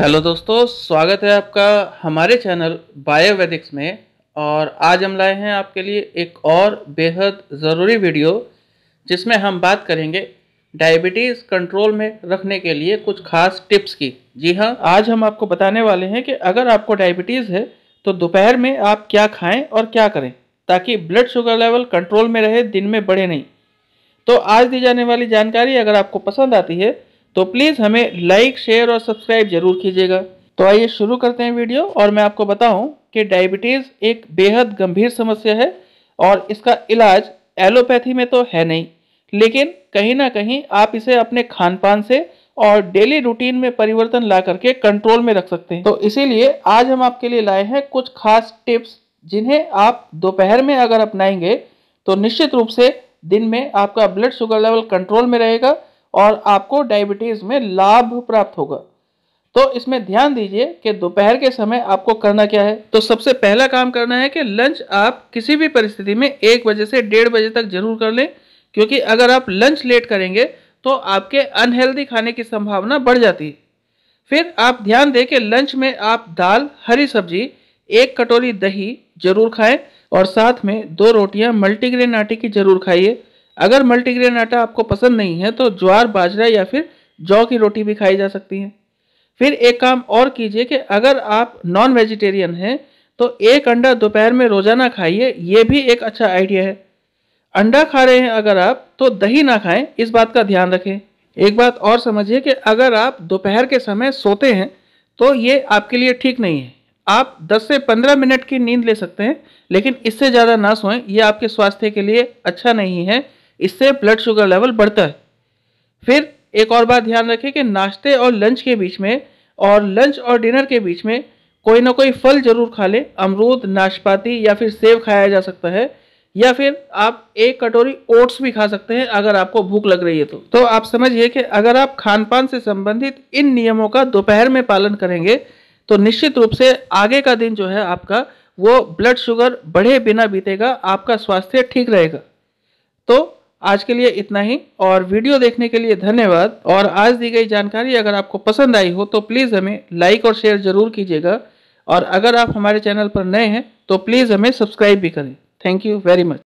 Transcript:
hello दोस्तों स्वागत है आपका हमारे चैनल बायोवेदिक्स में और आज हम लाए हैं आपके लिए एक और बेहद ज़रूरी वीडियो जिसमें हम बात करेंगे डायबिटीज़ कंट्रोल में रखने के लिए कुछ खास टिप्स की जी हाँ आज हम आपको बताने वाले हैं कि अगर आपको डायबिटीज़ है तो दोपहर में आप क्या खाएं और क्या करें ताकि ब्लड शुगर लेवल कंट्रोल में रहे दिन में बढ़े नहीं तो आज दी जाने वाली जानकारी अगर आपको पसंद आती है तो प्लीज़ हमें लाइक शेयर और सब्सक्राइब जरूर कीजिएगा तो आइए शुरू करते हैं वीडियो और मैं आपको बताऊं कि डायबिटीज़ एक बेहद गंभीर समस्या है और इसका इलाज एलोपैथी में तो है नहीं लेकिन कहीं ना कहीं आप इसे अपने खान पान से और डेली रूटीन में परिवर्तन ला करके कंट्रोल में रख सकते हैं तो इसीलिए आज हम आपके लिए लाए हैं कुछ खास टिप्स जिन्हें आप दोपहर में अगर अपनाएंगे तो निश्चित रूप से दिन में आपका ब्लड शुगर लेवल कंट्रोल में रहेगा और आपको डायबिटीज़ में लाभ प्राप्त होगा तो इसमें ध्यान दीजिए कि दोपहर के समय आपको करना क्या है तो सबसे पहला काम करना है कि लंच आप किसी भी परिस्थिति में एक बजे से डेढ़ बजे तक जरूर कर लें क्योंकि अगर आप लंच लेट करेंगे तो आपके अनहेल्दी खाने की संभावना बढ़ जाती है फिर आप ध्यान दें कि लंच में आप दाल हरी सब्जी एक कटोरी दही जरूर खाएं और साथ में दो रोटियां मल्टीग्रेन आटे की जरूर खाइए अगर मल्टीग्रेन आटा आपको पसंद नहीं है तो ज्वार बाजरा या फिर जौ की रोटी भी खाई जा सकती है फिर एक काम और कीजिए कि अगर आप नॉन वेजिटेरियन हैं तो एक अंडा दोपहर में रोजाना खाइए ये भी एक अच्छा आइडिया है अंडा खा रहे हैं अगर आप तो दही ना खाएं इस बात का ध्यान रखें एक बात और समझिए कि अगर आप दोपहर के समय सोते हैं तो ये आपके लिए ठीक नहीं है आप 10 से 15 मिनट की नींद ले सकते हैं लेकिन इससे ज़्यादा ना सोएं ये आपके स्वास्थ्य के लिए अच्छा नहीं है इससे ब्लड शुगर लेवल बढ़ता है फिर एक और बात ध्यान रखें कि नाश्ते और लंच के बीच में और लंच और डिनर के बीच में कोई ना कोई फल जरूर खा लें अमरूद नाशपाती या फिर सेब खाया जा सकता है या फिर आप एक कटोरी ओट्स भी खा सकते हैं अगर आपको भूख लग रही है तो तो आप समझिए कि अगर आप खान पान से संबंधित इन नियमों का दोपहर में पालन करेंगे तो निश्चित रूप से आगे का दिन जो है आपका वो ब्लड शुगर बढ़े बिना बीतेगा आपका स्वास्थ्य ठीक रहेगा तो आज के लिए इतना ही और वीडियो देखने के लिए धन्यवाद और आज दी गई जानकारी अगर आपको पसंद आई हो तो प्लीज़ हमें लाइक और शेयर ज़रूर कीजिएगा और अगर आप हमारे चैनल पर नए हैं तो प्लीज़ हमें सब्सक्राइब भी करें थैंक यू वेरी मच